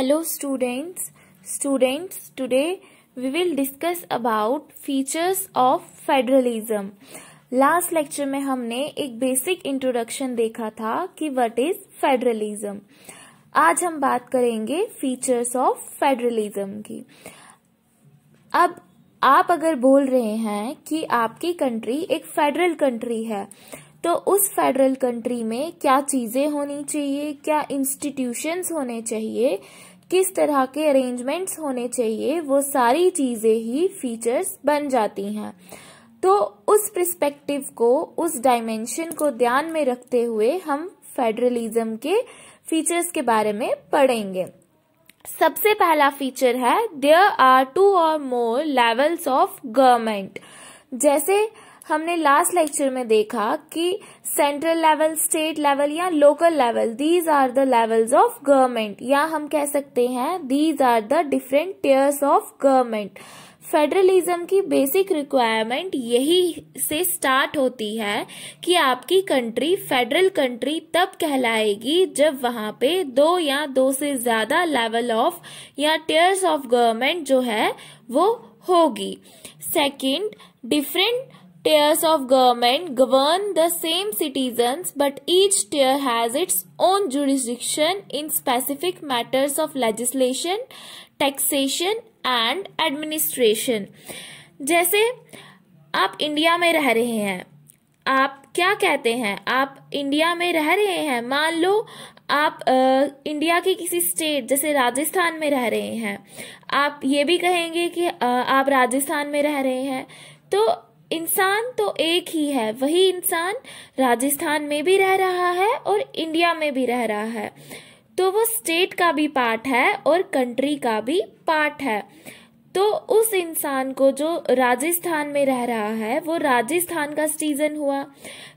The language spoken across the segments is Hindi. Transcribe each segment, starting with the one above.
Hello students. Students, today we will discuss about features of federalism. Last lecture में हमने एक बेसिक इंट्रोडक्शन देखा था कि व्हाट इज फेडरलिज्म आज हम बात करेंगे फीचर्स ऑफ फेडरलिज्म की अब आप अगर बोल रहे हैं कि आपकी कंट्री एक फेडरल कंट्री है तो उस फेडरल कंट्री में क्या चीजें होनी चाहिए क्या इंस्टीट्यूशंस होने चाहिए किस तरह के अरेंजमेंट्स होने चाहिए वो सारी चीज़ें ही फीचर्स बन जाती हैं तो उस प्रस्पेक्टिव को उस डायमेंशन को ध्यान में रखते हुए हम फेडरलिज्म के फीचर्स के बारे में पढ़ेंगे सबसे पहला फीचर है देयर आर टू और मोर लेवल्स ऑफ गवर्नमेंट जैसे हमने लास्ट लेक्चर में देखा कि सेंट्रल लेवल स्टेट लेवल या local level these are the levels of government या हम कह सकते हैं these are the different tiers of government federalism की बेसिक रिक्वायरमेंट यही से स्टार्ट होती है कि आपकी कंट्री फेडरल कंट्री तब कहलाएगी जब वहां पे दो या दो से ज्यादा लेवल ऑफ या टेयर्स ऑफ गवर्नमेंट जो है वो होगी second different tiers of government govern the same citizens but each tier has its own jurisdiction in specific matters of legislation, taxation and administration. जैसे आप इंडिया में रह रहे हैं आप क्या कहते हैं आप इंडिया में रह रहे हैं मान लो आप आ, इंडिया के किसी स्टेट जैसे राजस्थान में रह रहे हैं आप ये भी कहेंगे कि आ, आप राजस्थान में रह रहे हैं तो इंसान तो एक ही है वही इंसान राजस्थान में भी रह रहा है और इंडिया में भी रह रहा है तो वो स्टेट का भी पार्ट है और कंट्री का भी पार्ट है तो उस इंसान को जो राजस्थान में रह रहा है वो राजस्थान का सिटीजन हुआ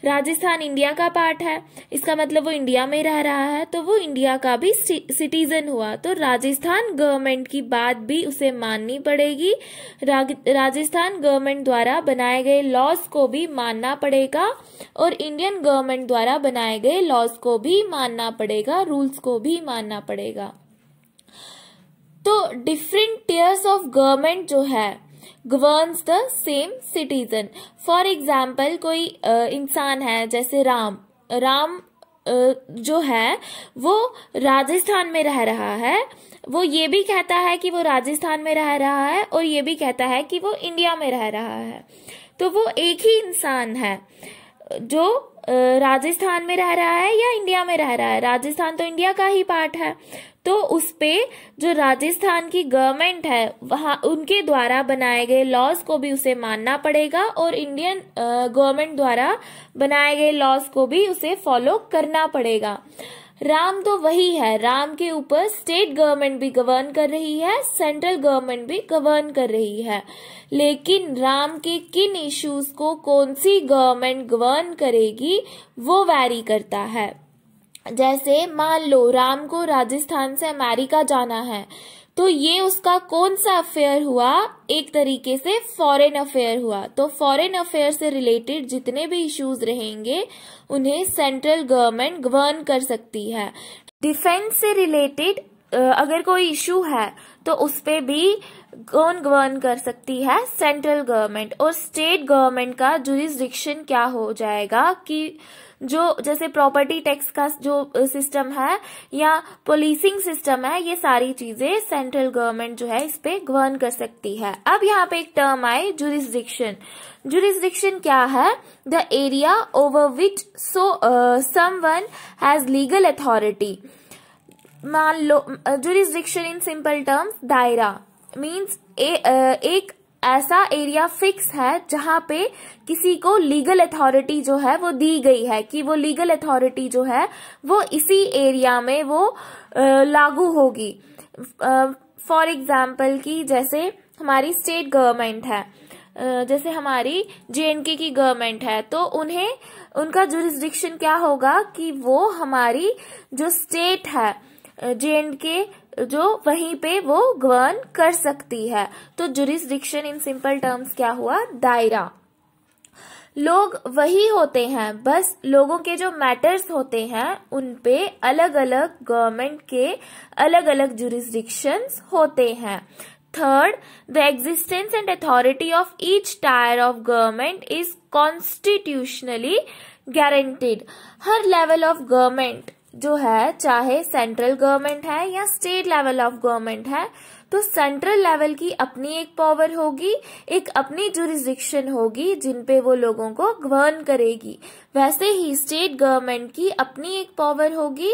राजस्थान इंडिया का पार्ट है इसका मतलब वो इंडिया में रह रहा है तो वो इंडिया का भी सिटीजन हुआ तो राजस्थान गवर्नमेंट की बात भी उसे माननी पड़ेगी राजस्थान गवर्नमेंट द्वारा बनाए गए लॉज को भी मानना पड़ेगा और इंडियन गवर्नमेंट द्वारा बनाए गए लॉज को भी मानना पड़ेगा रूल्स को भी मानना पड़ेगा तो डिफरेंट टीयर्स ऑफ गवर्नमेंट जो है governs the same citizen for example कोई इंसान है जैसे राम राम जो है वो राजस्थान में रह रहा है वो ये भी कहता है कि वो राजस्थान में रह रहा है और ये भी कहता है कि वो इंडिया में रह रहा है तो वो एक ही इंसान है जो राजस्थान में रह रहा है या इंडिया में रह रहा है राजस्थान तो इंडिया का ही पार्ट है तो उस पे जो राजस्थान की गवर्नमेंट है वहाँ उनके द्वारा बनाए गए लॉज को भी उसे मानना पड़ेगा और इंडियन गवर्नमेंट द्वारा बनाए गए लॉज को भी उसे फॉलो करना पड़ेगा राम तो वही है राम के ऊपर स्टेट गवर्नमेंट भी गवर्न कर रही है सेंट्रल गवर्नमेंट भी गवर्न कर रही है लेकिन राम के किन इश्यूज को कौन सी गवर्नमेंट गवर्न करेगी वो वैरी करता है जैसे मान लो राम को राजस्थान से अमेरिका जाना है तो ये उसका कौन सा अफेयर हुआ एक तरीके से फॉरेन अफेयर हुआ तो फॉरेन अफेयर से रिलेटेड जितने भी इश्यूज रहेंगे उन्हें सेंट्रल गवर्नमेंट गवर्न कर सकती है डिफेंस से रिलेटेड अगर कोई इशू है तो उस पर भी कौन गवर्न कर सकती है सेंट्रल गवर्नमेंट और स्टेट गवर्नमेंट का जुरिस्डिक्शन क्या हो जाएगा कि जो जैसे प्रॉपर्टी टैक्स का जो सिस्टम है या पोलिसिंग सिस्टम है ये सारी चीजें सेंट्रल गवर्नमेंट जो है इस पे गवर्न कर सकती है अब यहाँ पे एक टर्म आए जुरिस्डिक्शन जुरिस्डिक्शन क्या है the area over which so someone has legal authority मान लो जुरिस्डिक्शन इन सिंपल टर्म्स दायरा मीन्स एक ऐसा एरिया फिक्स है जहां पे किसी को लीगल अथॉरिटी जो है वो दी गई है कि वो लीगल अथॉरिटी जो है वो इसी एरिया में वो लागू होगी फॉर एग्जाम्पल की जैसे हमारी स्टेट गवर्नमेंट है जैसे हमारी जेएनके की गवर्नमेंट है तो उन्हें उनका जुरिस्डिक्शन क्या होगा कि वो हमारी जो स्टेट है जे एंड के जो वहीं पे वो गवर्न कर सकती है तो जुरिस्डिक्शन इन सिंपल टर्म्स क्या हुआ दायरा लोग वही होते हैं बस लोगों के जो मैटर्स होते हैं उन पे अलग अलग गवर्नमेंट के अलग अलग जुरिस्डिक्शन होते हैं third the existence and authority of each tier of government is constitutionally guaranteed हर लेवल ऑफ गवर्नमेंट जो है चाहे सेंट्रल गवर्नमेंट है या स्टेट लेवल ऑफ गवर्नमेंट है तो सेंट्रल लेवल की अपनी एक पावर होगी एक अपनी जुरिस्डिक्शन होगी जिन पे वो लोगों को गवर्न करेगी वैसे ही स्टेट गवर्नमेंट की अपनी एक पावर होगी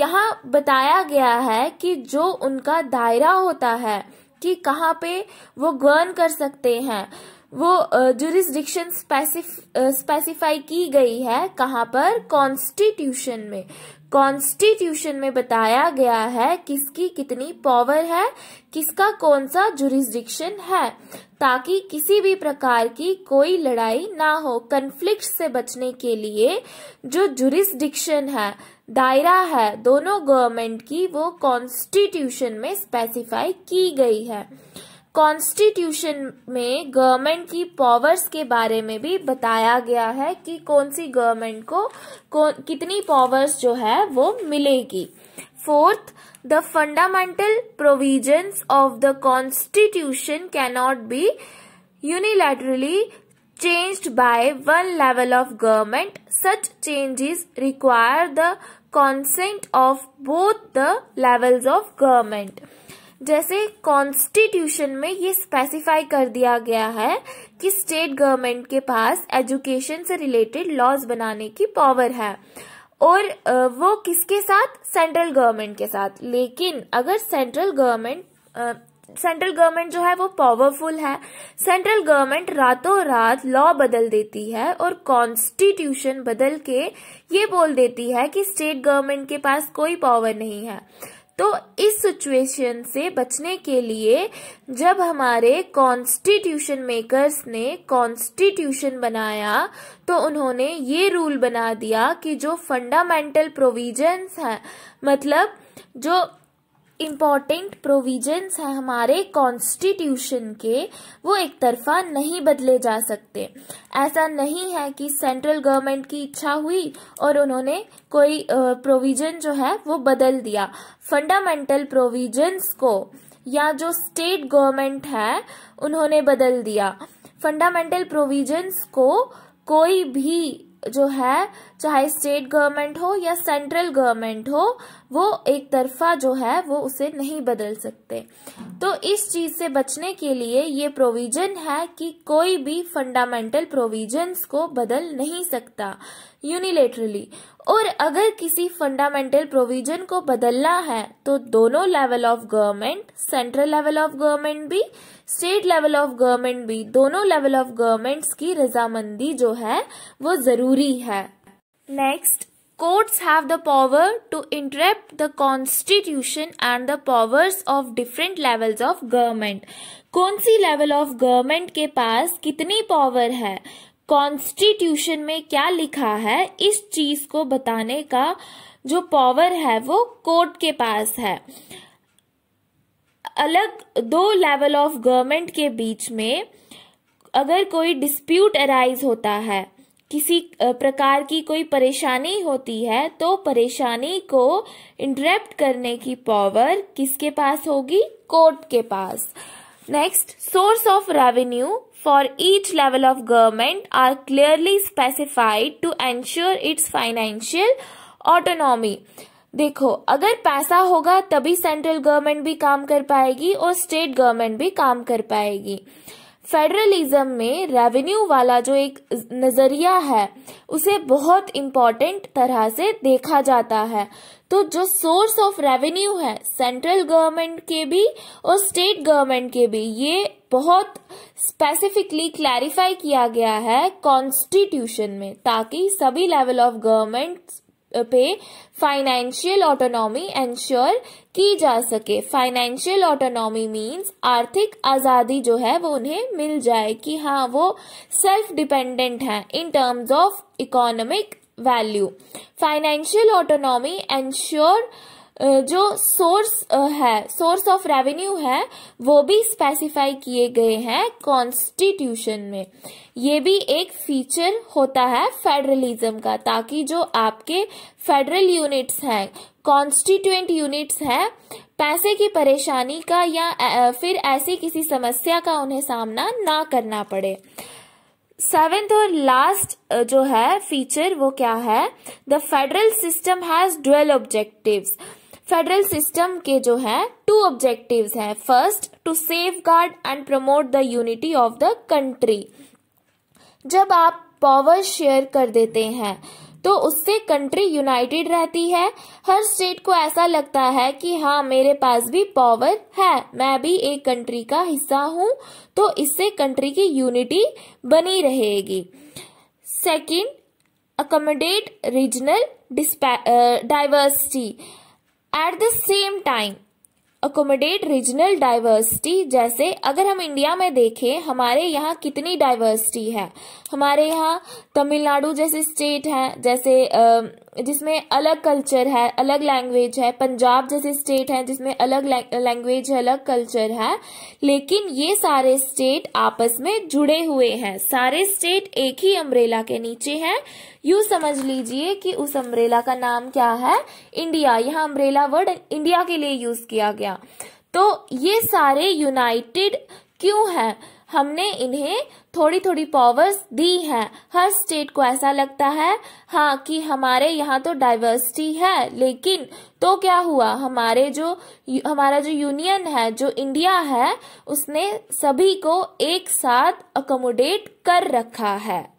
यहाँ बताया गया है कि जो उनका दायरा होता है कि कहाँ पे वो गवर्न कर सकते हैं वो जुरिस्डिक्शन स्पेसिफाई की गई है कहाँ पर कॉन्स्टिट्यूशन में कॉन्स्टिट्यूशन में बताया गया है किसकी कितनी पावर है किसका कौन सा जुरिस्डिक्शन है ताकि किसी भी प्रकार की कोई लड़ाई ना हो कन्फ्लिक्ट से बचने के लिए जो जुरिस्डिक्शन है दायरा है दोनों गवर्नमेंट की वो कॉन्स्टिट्यूशन में स्पेसिफाई की गई है कॉन्स्टिट्यूशन में गवर्नमेंट की पावर्स के बारे में भी बताया गया है कि कौन सी गवर्नमेंट को कितनी पावर्स जो है वो मिलेगी fourth the fundamental provisions of the constitution cannot be unilaterally changed by one level of government such changes require the consent of both the level of government जैसे कॉन्स्टिट्यूशन में ये स्पेसिफाई कर दिया गया है कि स्टेट गवर्नमेंट के पास एजुकेशन से रिलेटेड लॉज बनाने की पावर है और वो किसके साथ सेंट्रल गवर्नमेंट के साथ लेकिन अगर सेंट्रल गवर्नमेंट सेंट्रल गवर्नमेंट जो है वो पावरफुल है सेंट्रल गवर्नमेंट रातों रात लॉ बदल देती है और कॉन्स्टिट्यूशन बदल के ये बोल देती है कि स्टेट गवर्नमेंट के पास कोई पावर नहीं है तो इस सिचुएशन से बचने के लिए जब हमारे कॉन्स्टिट्यूशन मेकर्स ने कॉन्स्टिट्यूशन बनाया तो उन्होंने ये रूल बना दिया कि जो फंडामेंटल प्रोविजंस हैं मतलब जो इम्पॉर्टेंट प्रोविजन्स हैं हमारे कॉन्स्टिट्यूशन के वो एक तरफा नहीं बदले जा सकते ऐसा नहीं है कि सेंट्रल गवर्नमेंट की इच्छा हुई और उन्होंने कोई प्रोविजन जो है वो बदल दिया फंडामेंटल प्रोविजन्स को या जो स्टेट गवर्नमेंट है उन्होंने बदल दिया फंडामेंटल प्रोविजन्स को कोई भी जो है चाहे स्टेट गवर्नमेंट हो या सेंट्रल गवर्नमेंट हो वो एक तरफा जो है वो उसे नहीं बदल सकते तो इस चीज से बचने के लिए ये प्रोविजन है कि कोई भी फंडामेंटल प्रोविजंस को बदल नहीं सकता यूनिलेटरली और अगर किसी फंडामेंटल प्रोविजन को बदलना है तो दोनों level of government central level of government भी स्टेट लेवल ऑफ गवर्नमेंट भी दोनों लेवल ऑफ गवर्नमेंट्स की रजामंदी जो है वो जरूर जरूरी है next court have the power to interrupt the constitution and the powers of different levels of government कौन सी लेवल ऑफ गवर्नमेंट के पास कितनी पावर है कॉन्स्टिट्यूशन में क्या लिखा है इस चीज को बताने का जो पावर है वो कोर्ट के पास है अलग दो लेवल ऑफ गवर्नमेंट के बीच में अगर कोई डिस्प्यूट अराइज होता है किसी प्रकार की कोई परेशानी होती है तो परेशानी को इंटरप्ट करने की पावर किसके पास होगी कोर्ट के पास next source of revenue for each level of government are clearly specified to ensure its financial autonomy देखो अगर पैसा होगा तभी सेंट्रल गवर्नमेंट भी काम कर पाएगी और स्टेट गवर्नमेंट भी काम कर पाएगी फेडरलिज्म में रेवेन्यू वाला जो एक नज़रिया है उसे बहुत इम्पॉर्टेंट तरह से देखा जाता है तो जो सोर्स ऑफ रेवेन्यू है सेंट्रल गवर्नमेंट के भी और स्टेट गवर्नमेंट के भी ये बहुत स्पेसिफिकली क्लैरिफाई किया गया है कॉन्स्टिट्यूशन में ताकि सभी लेवल ऑफ गवर्नमेंट पे फाइनेंशियल ऑटोनॉमी एंश्योर की जा सके फाइनेंशियल ऑटोनॉमी मींस आर्थिक आज़ादी जो है वो उन्हें मिल जाए कि हाँ वो सेल्फ डिपेंडेंट हैं in terms of economic value financial autonomy ensure जो सोर्स है सोर्स ऑफ रेवेन्यू है वो भी स्पेसिफाई किए गए हैं कॉन्स्टिट्यूशन में ये भी एक फीचर होता है फेडरलिज्म का ताकि जो आपके फेडरल यूनिट्स हैं कॉन्स्टिट्यूएंट यूनिट्स हैं पैसे की परेशानी का या फिर ऐसी किसी समस्या का उन्हें सामना ना करना पड़े सेवेंथ और लास्ट जो है फीचर वो क्या है the federal system has dual objectives federal system के जो है टू ऑब्जेक्टिव्स हैं first to safeguard and promote the unity of the country जब आप पावर शेयर कर देते हैं तो उससे कंट्री यूनाइटेड रहती है हर स्टेट को ऐसा लगता है कि हाँ मेरे पास भी पावर है मैं भी एक कंट्री का हिस्सा हूँ तो इससे कंट्री की यूनिटी बनी रहेगी second accommodate regional diversity At the same time, accommodate regional diversity जैसे अगर हम इंडिया में देखें हमारे यहाँ कितनी डाइवर्सिटी है हमारे यहाँ तमिलनाडु जैसे स्टेट हैं जैसे जिसमें अलग कल्चर है अलग लैंग्वेज है पंजाब जैसे स्टेट हैं जिसमें अलग लैंग्वेज है अलग कल्चर है लेकिन ये सारे स्टेट आपस में जुड़े हुए हैं सारे स्टेट एक ही अम्ब्रेला के नीचे हैं यू समझ लीजिए कि उस अम्ब्रेला का नाम क्या है इंडिया यहाँ अम्ब्रेला वर्ड इंडिया के लिए यूज किया गया गया तो ये सारे यूनाइटेड क्यों है हमने इन्हें थोड़ी थोड़ी पावर्स दी हैं हर स्टेट को ऐसा लगता है हाँ कि हमारे यहाँ तो डाइवर्सिटी है लेकिन तो क्या हुआ हमारे जो हमारा जो यूनियन है जो इंडिया है उसने सभी को एक साथ अकोमोडेट कर रखा है